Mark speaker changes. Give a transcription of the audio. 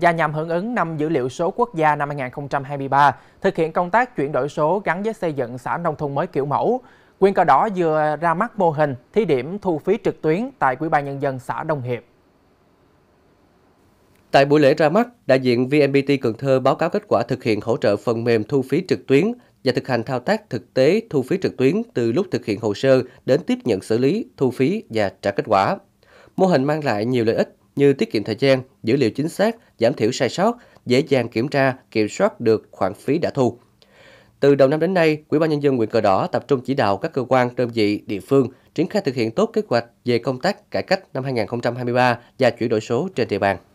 Speaker 1: và nhằm hưởng ứng năm dữ liệu số quốc gia năm 2023, thực hiện công tác chuyển đổi số gắn với xây dựng xã nông thôn mới kiểu mẫu. Quyên Cờ Đỏ vừa ra mắt mô hình thí điểm thu phí trực tuyến tại Ủy ban Nhân dân xã Đông Hiệp.
Speaker 2: Tại buổi lễ ra mắt, đại diện VNPT Cần Thơ báo cáo kết quả thực hiện hỗ trợ phần mềm thu phí trực tuyến và thực hành thao tác thực tế thu phí trực tuyến từ lúc thực hiện hồ sơ đến tiếp nhận xử lý, thu phí và trả kết quả. Mô hình mang lại nhiều lợi ích như tiết kiệm thời gian, dữ liệu chính xác, giảm thiểu sai sót, dễ dàng kiểm tra, kiểm soát được khoản phí đã thu. Từ đầu năm đến nay, Ủy ban nhân dân huyện Cờ Đỏ tập trung chỉ đạo các cơ quan, đơn vị, địa phương triển khai thực hiện tốt kế hoạch về công tác cải cách năm 2023 và chuyển đổi số trên địa bàn.